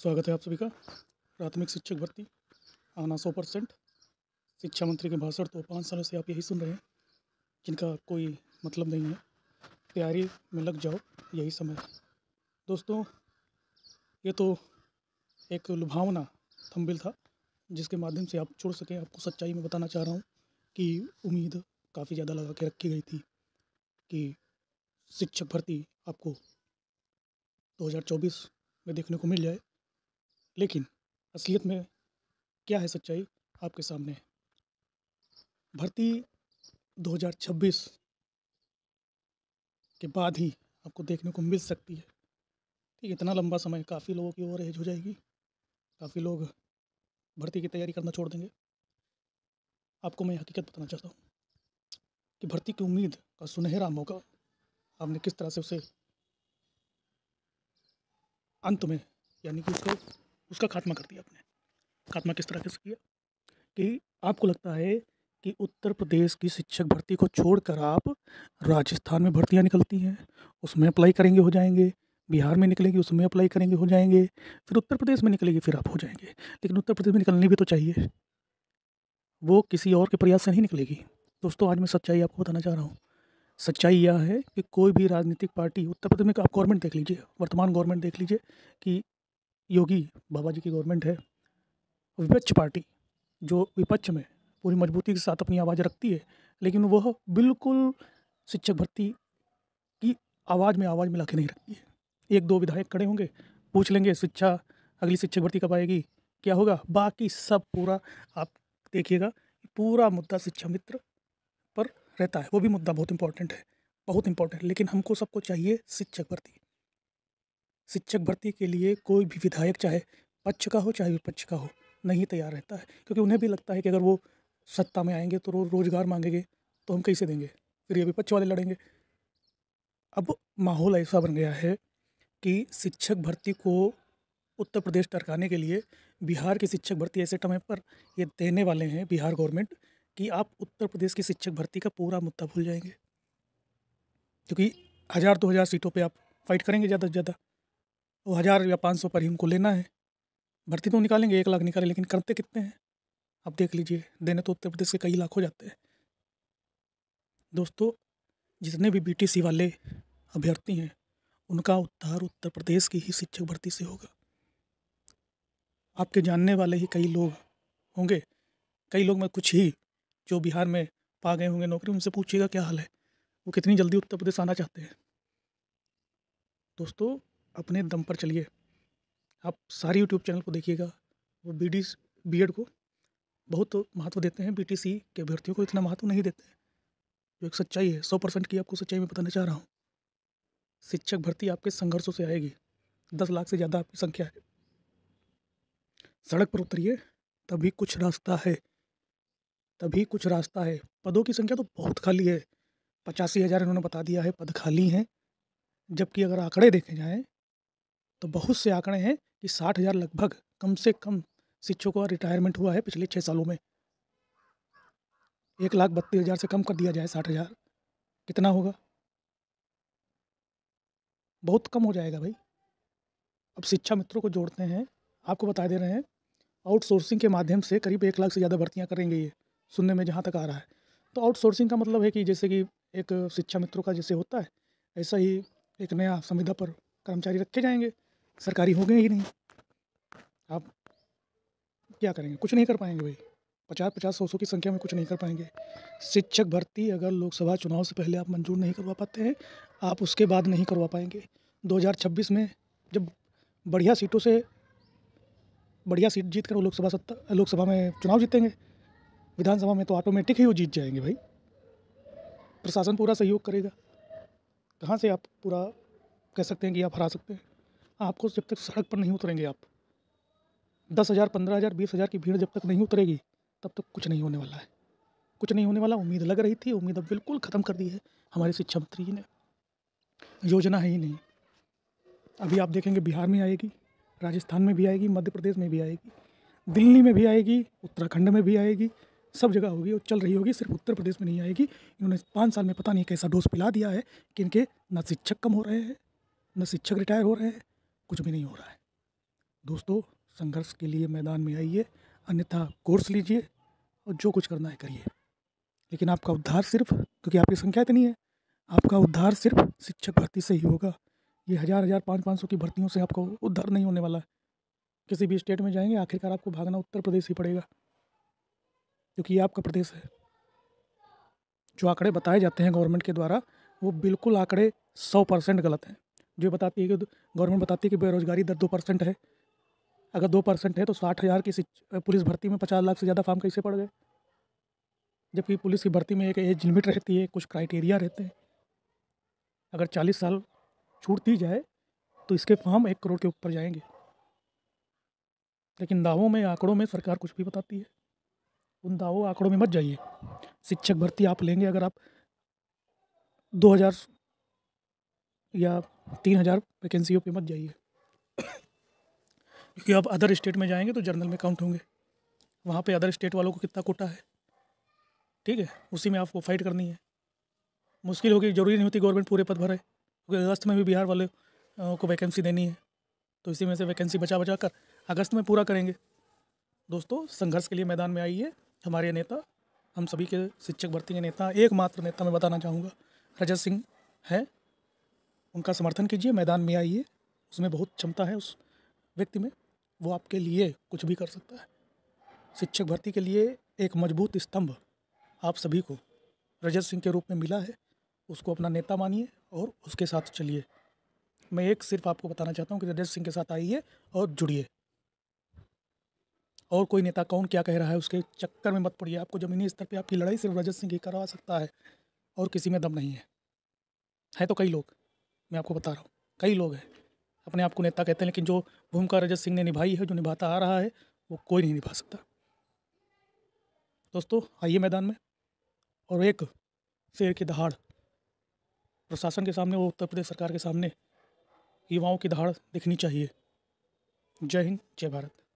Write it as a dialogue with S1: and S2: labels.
S1: स्वागत है आप सभी का प्राथमिक शिक्षक भर्ती आना सौ परसेंट शिक्षा मंत्री के भाषण तो पाँच सालों से आप यही सुन रहे हैं जिनका कोई मतलब नहीं है तैयारी में लग जाओ यही समय दोस्तों ये तो एक लुभावना थम्बिल था जिसके माध्यम से आप छोड़ सकें आपको सच्चाई में बताना चाह रहा हूँ कि उम्मीद काफ़ी ज़्यादा लगा के रखी गई थी कि शिक्षक भर्ती आपको 2024 में देखने को मिल जाए लेकिन असलियत में क्या है सच्चाई आपके सामने है भर्ती 2026 के बाद ही आपको देखने को मिल सकती है ठीक इतना लंबा समय काफ़ी लोगों की ओवर एज हो जाएगी काफ़ी लोग भर्ती की तैयारी करना छोड़ देंगे आपको मैं हकीकत बताना चाहता हूँ कि भर्ती की उम्मीद का सुनहरा मौका आपने किस तरह से उसे अंत में यानी कि उसको उसका खात्मा कर दिया आपने खात्मा किस तरह से किया कि आपको लगता है कि उत्तर प्रदेश की शिक्षक भर्ती को छोड़कर आप राजस्थान में भर्तियाँ निकलती हैं उसमें अप्लाई करेंगे हो जाएंगे बिहार में निकलेंगी उसमें अप्लाई करेंगे हो जाएंगे फिर उत्तर प्रदेश में निकलेगी फिर आप हो जाएंगे लेकिन उत्तर प्रदेश में निकलनी भी तो चाहिए वो किसी और के प्रयास से नहीं निकलेगी दोस्तों आज मैं सच्चाई आपको बताना चाह रहा हूँ सच्चाई यह है कि कोई भी राजनीतिक पार्टी उत्तर प्रदेश में आप गवर्नमेंट देख लीजिए वर्तमान गवर्नमेंट देख लीजिए कि योगी बाबा जी की गवर्नमेंट है विपक्ष पार्टी जो विपक्ष में पूरी मजबूती के साथ अपनी आवाज़ रखती है लेकिन वह बिल्कुल शिक्षक भर्ती की आवाज़ में आवाज़ मिला के नहीं रखती है एक दो विधायक खड़े होंगे पूछ लेंगे शिक्षा अगली शिक्षक भर्ती कब आएगी क्या होगा बाकी सब पूरा आप देखिएगा पूरा मुद्दा शिक्षा मित्र पर रहता है वो भी मुद्दा बहुत इंपॉर्टेंट है बहुत इंपॉर्टेंट लेकिन हमको सबको चाहिए शिक्षक भर्ती शिक्षक भर्ती के लिए कोई भी विधायक चाहे पक्ष का हो चाहे विपक्ष का हो नहीं तैयार रहता है क्योंकि उन्हें भी लगता है कि अगर वो सत्ता में आएंगे तो रोज रोज़गार मांगेंगे तो हम कैसे देंगे फिर ये विपक्ष वाले लड़ेंगे अब माहौल ऐसा बन गया है कि शिक्षक भर्ती को उत्तर प्रदेश टरकाने के लिए बिहार की शिक्षक भर्ती ऐसे समय पर ये देने वाले हैं बिहार गवर्नमेंट कि आप उत्तर प्रदेश की शिक्षक भर्ती का पूरा मुद्दा भूल जाएंगे क्योंकि हज़ार दो हज़ार सीटों पे आप फाइट करेंगे ज़्यादा से ज़्यादा तो हज़ार या पाँच सौ पर ही उनको लेना है भर्ती तो निकालेंगे एक लाख निकाले लेकिन करते कितने हैं आप देख लीजिए देने तो उत्तर प्रदेश के कई लाख हो जाते हैं दोस्तों जितने भी बीटीसी वाले अभ्यर्थी हैं उनका उद्धार उत्तर प्रदेश की ही शिक्षक भर्ती से होगा आपके जानने वाले ही कई लोग होंगे कई लोग में कुछ ही जो बिहार में पा गए होंगे नौकरी उनसे पूछिएगा क्या हाल है वो कितनी जल्दी उत्तर प्रदेश आना चाहते हैं दोस्तों अपने दम पर चलिए आप सारे यूट्यूब चैनल को देखिएगा वो बी डी बी एड को बहुत महत्व देते हैं बी टी सी के अभ्यर्थियों को इतना महत्व नहीं देते हैं जो एक सच्चाई है सौ परसेंट की आपको सच्चाई में बताना चाह रहा हूँ शिक्षक भर्ती आपके संघर्षों से आएगी दस लाख से ज़्यादा आपकी संख्या है सड़क पर उतरिए तभी कुछ रास्ता है तभी कुछ रास्ता है पदों की संख्या तो बहुत खाली है पचासी हज़ार इन्होंने बता दिया है पद खाली हैं जबकि अगर आंकड़े देखे जाएँ तो बहुत से आंकड़े हैं कि साठ हज़ार लगभग कम से कम शिक्षकों का रिटायरमेंट हुआ है पिछले छः सालों में एक लाख बत्तीस हज़ार से कम कर दिया जाए साठ हज़ार कितना होगा बहुत कम हो जाएगा भाई अब शिक्षा मित्रों को जोड़ते हैं आपको बता दे रहे हैं आउटसोर्सिंग के माध्यम से करीब एक लाख से ज़्यादा भर्तियाँ करेंगे ये सुनने में जहाँ तक आ रहा है तो आउटसोर्सिंग का मतलब है कि जैसे कि एक शिक्षा मित्रों का जैसे होता है ऐसा ही एक नया संविधा पर कर्मचारी रखे जाएंगे सरकारी हो गए ही नहीं आप क्या करेंगे कुछ नहीं कर पाएंगे भाई पचास पचास सौ सौ की संख्या में कुछ नहीं कर पाएंगे शिक्षक भर्ती अगर लोकसभा चुनाव से पहले आप मंजूर नहीं करवा पाते हैं आप उसके बाद नहीं करवा पाएंगे 2026 में जब बढ़िया सीटों से बढ़िया सीट जीत कर वो लोकसभा सत्ता लोकसभा में चुनाव जीतेंगे विधानसभा में तो ऑटोमेटिक ही वो जीत जाएंगे भाई प्रशासन पूरा सहयोग करेगा कहाँ से आप पूरा कह सकते हैं कि आप हरा सकते हैं आपको जब तक सड़क पर नहीं उतरेंगे आप दस हज़ार पंद्रह हज़ार बीस हज़ार की भीड़ जब तक नहीं उतरेगी तब तक कुछ नहीं होने वाला है कुछ नहीं होने वाला उम्मीद लग रही थी उम्मीद अब बिल्कुल ख़त्म कर दी है हमारे शिक्षा मंत्री जी ने योजना है ही नहीं अभी आप देखेंगे बिहार में आएगी राजस्थान में भी आएगी मध्य प्रदेश में भी आएगी दिल्ली में भी आएगी उत्तराखंड में भी आएगी सब जगह होगी और चल रही होगी सिर्फ उत्तर प्रदेश में नहीं आएगी इन्होंने पाँच साल में पता नहीं कैसा डोज पिला दिया है कि इनके न शिक्षक कम हो रहे हैं न शिक्षक रिटायर हो रहे हैं कुछ भी नहीं हो रहा है दोस्तों संघर्ष के लिए मैदान में आइए अन्यथा कोर्स लीजिए और जो कुछ करना है करिए लेकिन आपका उद्धार सिर्फ क्योंकि आपकी संख्या इतनी है आपका उद्धार सिर्फ शिक्षक भर्ती से ही होगा ये हज़ार हज़ार पाँच पाँच सौ की भर्तियों से आपका उद्धार नहीं होने वाला है किसी भी स्टेट में जाएंगे आखिरकार आपको भागना उत्तर प्रदेश ही पड़ेगा क्योंकि ये आपका प्रदेश है जो आंकड़े बताए जाते हैं गवर्नमेंट के द्वारा वो बिल्कुल आंकड़े सौ परसेंट गलत हैं जो बताती है कि गवर्नमेंट बताती है कि बेरोज़गारी दर दो परसेंट है अगर दो परसेंट है तो साठ हज़ार की पुलिस भर्ती में पचास लाख से ज़्यादा फार्म कैसे पड़ गए जबकि पुलिस की भर्ती में एक एज लिमिट रहती है कुछ क्राइटेरिया रहते हैं अगर चालीस साल छूट दी जाए तो इसके फार्म एक करोड़ के ऊपर जाएंगे लेकिन दावों में आंकड़ों में सरकार कुछ भी बताती है उन दावों आंकड़ों में मत जाइए शिक्षक भर्ती आप लेंगे अगर आप या तीन हज़ार वैकेंसीयों पर मत जाइए क्योंकि आप अदर स्टेट में जाएंगे तो जर्नल में काउंट होंगे वहाँ पे अदर स्टेट वालों को कितना कोटा है ठीक है उसी में आपको फाइट करनी है मुश्किल होगी जरूरी नहीं होती गवर्नमेंट पूरे पद भरे क्योंकि अगस्त में भी बिहार वाले को वैकेंसी देनी है तो इसी में से वैकेंसी बचा बचा कर अगस्त में पूरा करेंगे दोस्तों संघर्ष के लिए मैदान में आइए हमारे नेता हम सभी के शिक्षक भर्ती के नेता एकमात्र नेता मैं बताना चाहूँगा रजत सिंह है उनका समर्थन कीजिए मैदान में आइए उसमें बहुत क्षमता है उस व्यक्ति में वो आपके लिए कुछ भी कर सकता है शिक्षक भर्ती के लिए एक मजबूत स्तंभ आप सभी को रजत सिंह के रूप में मिला है उसको अपना नेता मानिए और उसके साथ चलिए मैं एक सिर्फ आपको बताना चाहता हूँ कि रजत सिंह के साथ आइए और जुड़िए और कोई नेता कौन क्या कह रहा है उसके चक्कर में मत पड़िए आपको ज़मीनी स्तर पर आपकी लड़ाई सिर्फ रजत सिंह ही करवा सकता है और किसी में दम नहीं है है तो कई लोग मैं आपको बता रहा हूँ कई लोग हैं अपने आप को नेता कहते हैं लेकिन जो भूमिका रजत सिंह ने निभाई है जो निभाता आ रहा है वो कोई नहीं निभा सकता दोस्तों आइए मैदान में और एक शेर की दहाड़ प्रशासन के सामने और उत्तर प्रदेश सरकार के सामने युवाओं की दहाड़ दिखनी चाहिए जय हिंद जय भारत